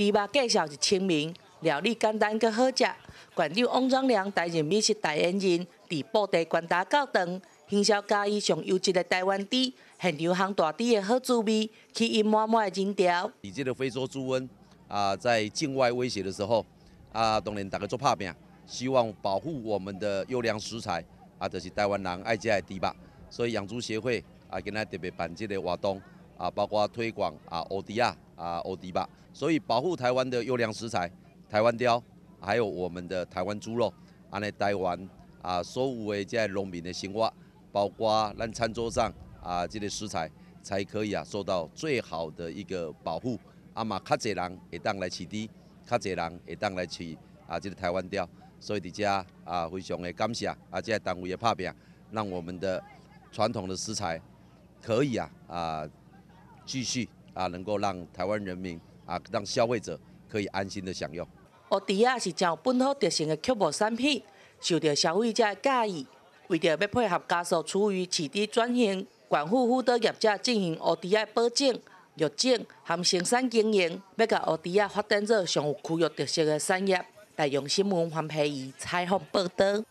猪肉介绍是清明，料理简单阁好食。馆长翁庄良担任美食代言人，伫布袋关打教堂，营销家以上优质的台湾猪，现流行大猪的好滋味，吸引满满的人潮。以这个非洲猪瘟啊，在境外威胁的时候，啊，当然大家做拍拼，希望保护我们的优良食材，啊，就是台湾人爱食的猪肉，所以养猪协会啊，今仔特别办这个活动。啊，包括推广啊，欧迪亚啊，欧迪巴，所以保护台湾的优良食材，台湾雕，还有我们的台湾猪肉，啊，那台湾啊，所有的这些农民的生活，包括咱餐桌上啊，这些食材才可以啊，受到最好的一个保护。啊嘛，较侪人会当来取地，较侪人会当来取啊，这个台湾雕。所以伫遮啊，非常的感谢啊，啊，这些单位的配合，让我们的传统的食材可以啊啊。继续啊，能够让台湾人民啊，让消费者可以安心的享用。奥迪亚是较有本土特色的曲目产品，受到消费者的喜意。为着要配合加速处于市地转型，管府辅导业者进行迪亚的保证、育种含生产经营，要把奥迪亚发展做上有区域特色的产业。来用新闻环裴怡采访报道。